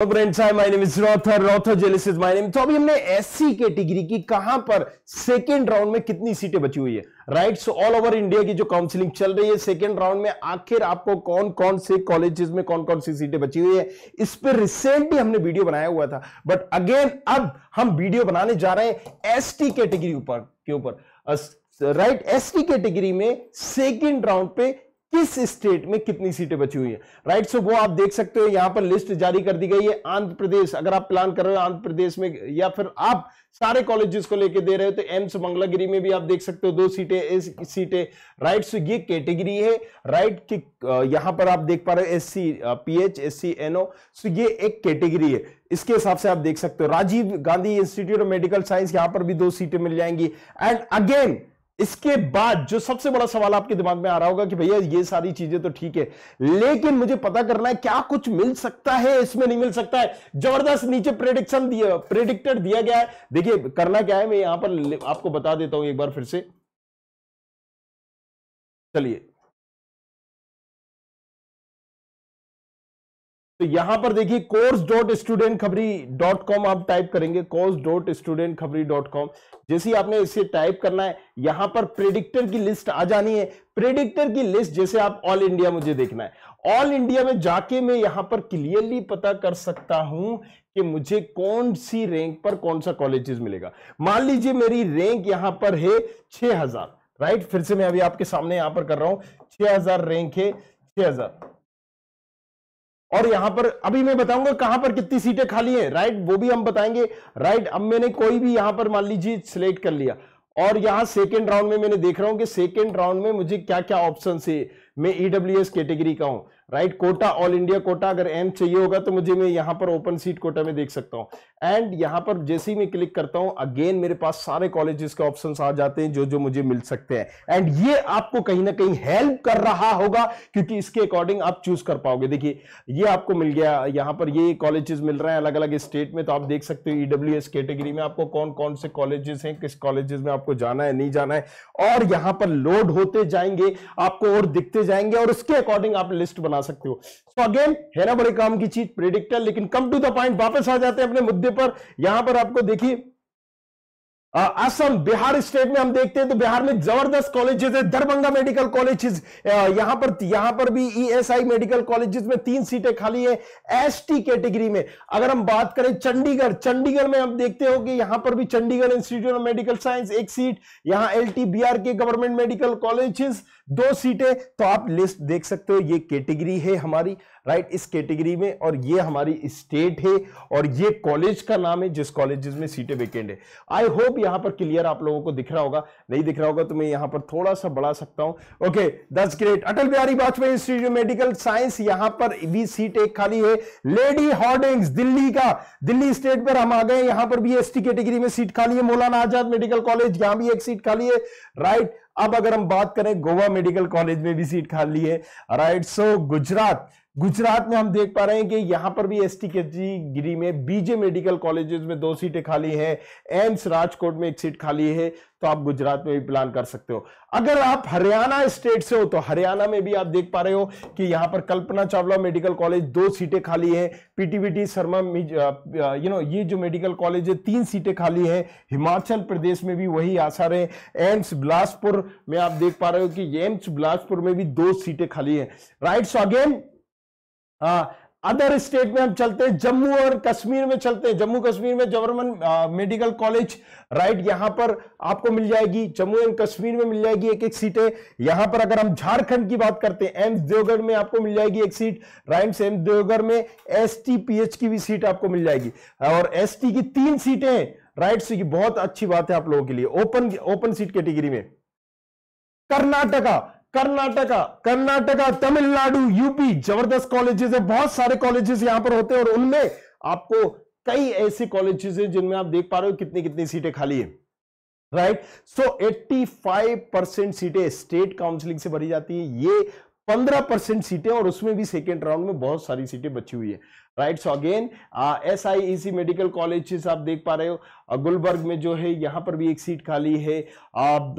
अभी हमने SC category की कहां पर सेकेंड राउंड में कितनी सीटें बची हुई है right so all over India की जो चल रही है सेकेंड राउंड में आखिर आपको कौन कौन से कॉलेजेस में कौन कौन सी सीटें बची हुई है इस पर रिसेंटली हमने वीडियो बनाया हुआ था बट अगेन अब हम वीडियो बनाने जा रहे हैं एस टी कैटेगरी ऊपर के ऊपर राइट एस टी कैटेगरी में सेकेंड राउंड पे किस स्टेट में कितनी सीटें बची हुई हैं राइट सो वो आप देख सकते हो यहां पर लिस्ट जारी कर दी गई है आंध्र प्रदेश अगर आप प्लान कर रहे हो आंध्र प्रदेश में या फिर आप सारे कॉलेजेस को लेके दे रहे हो तो एम्स मंगलागिरी में भी आप देख सकते हो दो सीटें सीटें राइट सो ये कैटेगरी है राइट कि यहाँ पर आप देख पा रहे हो S C P H S C no so ये एक कैटेगरी है इसके हिसाब से आप देख सकते हो Rajiv Gandhi institute of medical science यहां पर भी दो सीटें मिल जाएंगी एंड अगेन इसके बाद जो सबसे बड़ा सवाल आपके दिमाग में आ रहा होगा कि भैया ये सारी चीजें तो ठीक है लेकिन मुझे पता करना है क्या कुछ मिल सकता है इसमें नहीं मिल सकता है जबरदस्त नीचे प्रेडिक्शन दिया प्रेडिक्टर दिया गया है देखिए करना क्या है मैं यहां पर आपको बता देता हूं एक बार फिर से चलिए तो यहां पर देखिए course dot student Khabri dot com आप टाइप करेंगे course dot student Khabri dot com जैसे आपने इसे टाइप करना है यहां पर प्रेडिक्टर की लिस्ट आ जानी है प्रेडिक्टर की लिस्ट जैसे आप ऑल इंडिया मुझे देखना है ऑल इंडिया में जाके मैं यहां पर क्लियरली पता कर सकता हूं कि मुझे कौन सी रैंक पर कौन सा कॉलेजेस मिलेगा मान लीजिए मेरी रैंक यहां पर है छह हजार राइट फिर से मैं अभी आपके सामने यहां पर कर रहा हूं छह हजार रैंक है छह हजार और यहां पर अभी मैं बताऊंगा कहां पर कितनी सीटें खाली हैं राइट वो भी हम बताएंगे राइट अब मैंने कोई भी यहां पर मान लीजिए सिलेक्ट कर लिया और यहां सेकेंड राउंड में मैंने देख रहा हूं कि सेकेंड राउंड में मुझे क्या क्या ऑप्शन है मैं ईडब्ल्यू एस कैटेगरी का हूं right quota all India quota अगर एम चाहिए होगा तो मुझे मैं यहां पर ओपन सीट कोटा में देख सकता हूं एंड यहां पर जैसे ही मैं क्लिक करता हूं अगेन मेरे पास सारे कॉलेजेस के ऑप्शन आ जाते हैं जो जो मुझे मिल सकते हैं एंड ये आपको कहीं ना कहीं हेल्प कर रहा होगा क्योंकि इसके अकॉर्डिंग आप चूज कर पाओगे देखिए ये आपको मिल गया यहाँ पर ये कॉलेजेस मिल रहे हैं अलग अलग स्टेट में तो आप देख सकते हो ईडब्ल्यू e कैटेगरी में आपको कौन कौन से कॉलेजेस हैं किस कॉलेजेस में आपको जाना है नहीं जाना है और यहाँ पर लोड होते जाएंगे आपको और दिखते जाएंगे और उसके अकॉर्डिंग आप लिस्ट बना बना सकते हो तो अगेन है ना बड़े काम की चीज प्रिडिक्टर लेकिन कम टू द पॉइंट वापस आ जाते हैं अपने मुद्दे पर यहां पर आपको देखिए असम बिहार स्टेट में हम देखते हैं तो बिहार में जबरदस्त कॉलेजेस है दरभंगा मेडिकल कॉलेजेस यहां पर यहां पर भी ईएसआई मेडिकल कॉलेजेस में तीन सीटें खाली है एसटी कैटेगरी में अगर हम बात करें चंडीगढ़ चंडीगढ़ में हम देखते हो कि यहां पर भी Chandigarh institute of medical science एक सीट यहां एल के गवर्नमेंट मेडिकल कॉलेजेस दो सीटें तो आप लिस्ट देख सकते हो ये कैटेगरी है हमारी राइट इस कैटेगरी में और ये हमारी स्टेट है और ये कॉलेज का नाम है जिस कॉलेज में सीटें वेकेंट है आई होप यहां पर क्लियर आप लोगों को दिख रहा होगा नहीं दिख रहा होगा तो मैं यहां पर थोड़ा सा बढ़ा सकता हूं ओके दस great Atal Bihari Vajpayee institute medical science यहां पर भी सीट एक खाली है लेडी हॉर्डिंग्स दिल्ली का दिल्ली स्टेट पर हम आ गए यहां पर भी एस कैटेगरी में सीट खाली है मौलाना आजाद मेडिकल कॉलेज यहां भी एक सीट खाली है राइट अब अगर हम बात करें गोवा मेडिकल कॉलेज में भी सीट खाली है राइट सो गुजरात गुजरात में हम देख पा रहे हैं कि यहां पर भी एस गिरी में बीजे मेडिकल कॉलेजेस में दो सीटें खाली हैं एम्स राजकोट में एक सीट खाली है तो आप गुजरात में भी प्लान कर सकते हो अगर आप हरियाणा स्टेट से हो तो हरियाणा में भी आप देख पा रहे हो कि यहां पर कल्पना चावला मेडिकल कॉलेज दो सीटें खाली है पीटीबीटी शर्मा यू नो ये जो मेडिकल कॉलेज है तीन सीटें खाली है हिमाचल प्रदेश में भी वही आसार है एम्स बिलासपुर में आप देख पा रहे हो कि एम्स बिलासपुर में भी दो सीटें खाली है राइट सो अगेन हाँ अदर स्टेट में हम चलते हैं जम्मू और कश्मीर में चलते हैं जम्मू कश्मीर में जवर्मन मेडिकल कॉलेज राइट यहां पर आपको मिल जाएगी जम्मू एंड कश्मीर में मिल जाएगी एक एक सीटें यहां पर अगर हम झारखंड की बात करते हैं एम्स देवगढ़ में आपको मिल जाएगी एक सीट राइम्स एम्स देवगढ़ में एस की भी सीट आपको मिल जाएगी और एस की तीन सीटें राइट सी की बहुत अच्छी बात है आप लोगों के लिए ओपन ओपन सीट कैटेगरी में कर्नाटका कर्नाटका कर्नाटका तमिलनाडु यूपी जबरदस्त कॉलेजेस है बहुत सारे कॉलेजेस यहां पर होते हैं और उनमें आपको कई ऐसे कॉलेजेस हैं जिनमें आप देख पा रहे हो कितनी कितनी सीटें खाली है राइट सो 85 परसेंट सीटें स्टेट काउंसिलिंग से भरी जाती है ये 15 परसेंट सीटें और उसमें भी सेकेंड राउंड में बहुत सारी सीटें बची हुई है right so again S I E C medical college आप देख पा रहे हो uh, गुलबर्ग में जो है यहाँ पर भी एक सीट खाली है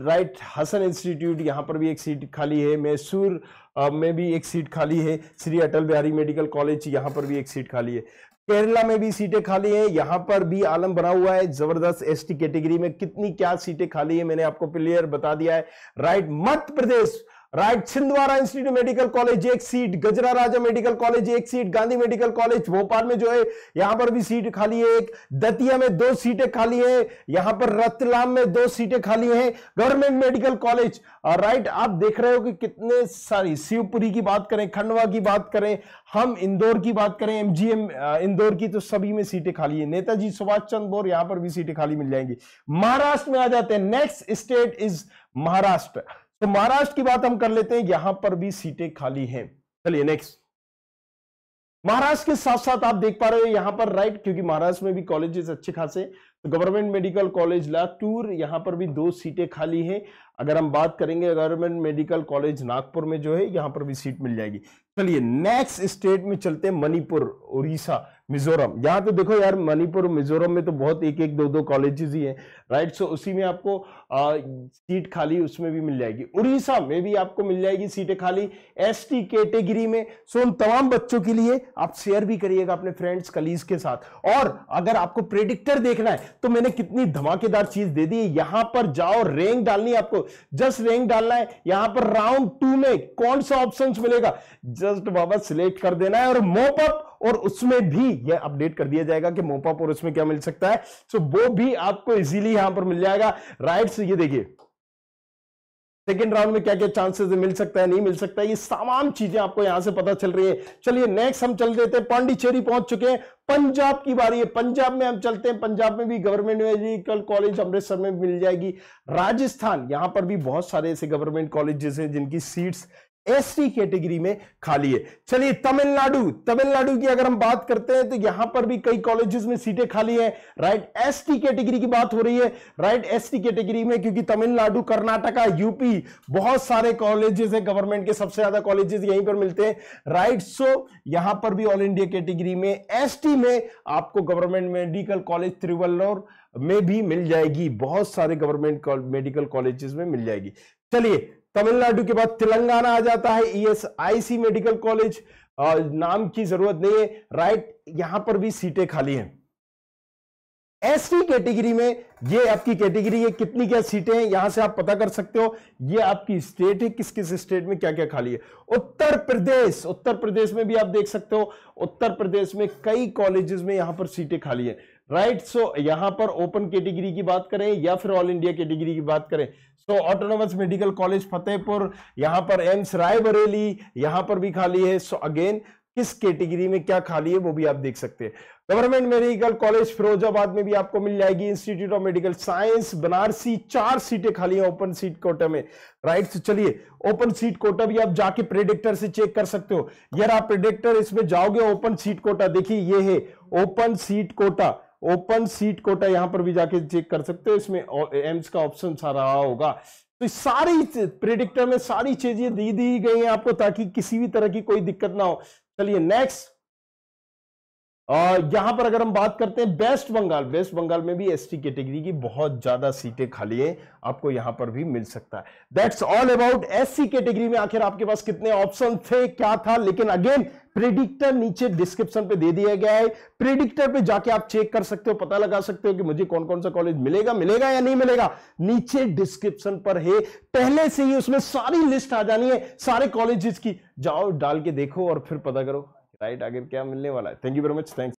राइट हसन इंस्टीट्यूट यहाँ पर भी एक सीट खाली है मैसूर uh, में भी एक सीट खाली है श्री अटल बिहारी मेडिकल कॉलेज यहाँ पर भी एक सीट खाली है केरला में भी सीटें खाली हैं यहाँ पर भी आलम भरा हुआ है जबरदस्त एसटी कैटेगरी में कितनी क्या सीटें खाली है मैंने आपको क्लियर बता दिया है right Madhya Pradesh right Chhindwara institute medical college एक seat Gajra Raja medical college एक seat Gandhi medical college Bhopal में जो है यहां पर भी सीट खाली है एक दतिया में दो सीटें खाली है यहां पर रतलाम में दो सीटें खाली हैं गवर्नमेंट मेडिकल कॉलेज राइट आप देख रहे हो कि कितने सारी शिवपुरी की बात करें खंडवा की बात करें हम इंदौर की बात करें एमजीएम इंदौर की तो सभी में सीटें खाली है नेताजी सुभाष चंद्र बोर यहां पर भी सीटें खाली मिल जाएंगी महाराष्ट्र में आ जाते हैं नेक्स्ट स्टेट इज महाराष्ट्र तो महाराष्ट्र की बात हम कर लेते हैं यहां पर भी सीटें खाली हैं चलिए नेक्स्ट महाराष्ट्र के साथ साथ आप देख पा रहे हो यहां पर राइट क्योंकि महाराष्ट्र में भी कॉलेजेस अच्छे खासे तो गवर्नमेंट मेडिकल कॉलेज लातूर यहां पर भी दो सीटें खाली हैं अगर हम बात करेंगे गवर्नमेंट मेडिकल कॉलेज नागपुर में जो है यहां पर भी सीट मिल जाएगी चलिए नेक्स्ट स्टेट में चलते हैं मणिपुर उड़ीसा मिजोरम यहाँ तो देखो यार मणिपुर मिजोरम में तो बहुत एक एक दो दो कॉलेजेस ही हैं राइट सो उसी में आपको आ, सीट खाली उसमें भी मिल जाएगी उड़ीसा में भी आपको मिल जाएगी सीटें खाली एसटी कैटेगरी में सो उन तमाम बच्चों के लिए आप शेयर भी करिएगा अपने फ्रेंड्स कलीज के साथ और अगर आपको प्रेडिक्टर देखना है तो मैंने कितनी धमाकेदार चीज दे दी यहां पर जाओ रैंक डालनी आपको जस्ट रैंक डालना है यहां पर राउंड टू में कौन सा ऑप्शन मिलेगा जस्ट बाबा सिलेक्ट कर देना है और मोपअप और उसमें भी यह अपडेट कर दिया जाएगा कि मोपअप और उसमें क्या मिल सकता है सो वो भी आपको इजीली यहां पर मिल जाएगा राइट्स ये देखिए सेकेंड राउंड में क्या क्या चांसेस मिल सकता है नहीं मिल सकता है ये तमाम चीजें आपको यहां से पता चल रही है चलिए नेक्स्ट हम चल देते हैं पांडिचेरी पहुंच चुके हैं पंजाब की बारी है पंजाब में हम चलते हैं पंजाब में भी गवर्नमेंट मेडिकल कॉलेज अमृतसर में मिल जाएगी राजस्थान यहां पर भी बहुत सारे ऐसे गवर्नमेंट कॉलेजेस हैं जिनकी सीट्स एसटी कैटेगरी में खाली है चलिए तमिलनाडु तमिलनाडु की अगर हम बात करते हैं तो यहां पर भी कई कॉलेजेस में सीटें खाली है राइट एसटी कैटेगरी की बात हो रही है राइट एसटी कैटेगरी में क्योंकि तमिलनाडु कर्नाटका यूपी बहुत सारे कॉलेजेस हैं गवर्नमेंट के सबसे ज्यादा कॉलेजेस यहीं पर मिलते हैं राइट सो यहां पर भी ऑल इंडिया कैटेगरी में एस में आपको गवर्नमेंट मेडिकल कॉलेज त्रिवल्लोर में भी मिल जाएगी बहुत सारे गवर्नमेंट मेडिकल कॉलेजेस में मिल जाएगी चलिए तमिलनाडु के बाद तेलंगाना आ जाता है ईएसआईसी e मेडिकल कॉलेज नाम की जरूरत नहीं है राइट यहां पर भी सीटें खाली हैं एसटी कैटेगरी में ये आपकी कैटेगरी है कितनी क्या सीटें हैं यहां से आप पता कर सकते हो ये आपकी स्टेट है किस किस स्टेट में क्या क्या खाली है उत्तर प्रदेश उत्तर प्रदेश में भी आप देख सकते हो उत्तर प्रदेश में कई कॉलेजेस में यहां पर सीटें खाली है राइट सो यहां पर ओपन कैटेगरी की बात करें या फिर ऑल इंडिया कैटेगरी की बात करें तो ऑटोनोमस मेडिकल कॉलेज फतेहपुर यहां पर एम्स रायबरेली यहां पर भी खाली है सो अगेन किस कैटेगरी में क्या खाली है वो भी आप देख सकते हैं गवर्नमेंट मेडिकल कॉलेज फिरोजाबाद में भी आपको मिल जाएगी इंस्टीट्यूट ऑफ मेडिकल साइंस बनारसी चार सीटें खाली हैं ओपन सीट कोटा में राइट से चलिए ओपन सीट कोटा भी आप जाके प्रेडिक्टर से चेक कर सकते हो यार आप प्रेडिक्टर इसमें जाओगे ओपन सीट कोटा देखिए ये है open seat quota open seat quota यहां पर भी जाके चेक कर सकते हो इसमें एम्स का ऑप्शन सारा होगा तो सारी प्रिडिक्टर में सारी चीजें दी दी गई हैं आपको ताकि किसी भी तरह की कोई दिक्कत ना हो चलिए नेक्स्ट यहां पर अगर हम बात करते हैं वेस्ट बंगाल वेस्ट बंगाल में भी एसटी कैटेगरी की बहुत ज्यादा सीटें खाली है आपको यहां पर भी मिल सकता है that's all about SC category में आखिर आपके पास कितने ऑप्शन थे क्या था लेकिन अगेन प्रिडिक्टर नीचे डिस्क्रिप्शन पे दे दिया गया है प्रिडिक्टर पे जाके आप चेक कर सकते हो पता लगा सकते हो कि मुझे कौन कौन सा कॉलेज मिलेगा मिलेगा या नहीं मिलेगा नीचे डिस्क्रिप्शन पर है पहले से ही उसमें सारी लिस्ट आ जानी है सारे कॉलेजेस की जाओ डाल के देखो और फिर पता करो राइट आगे क्या मिलने वाला है thank you very much thanks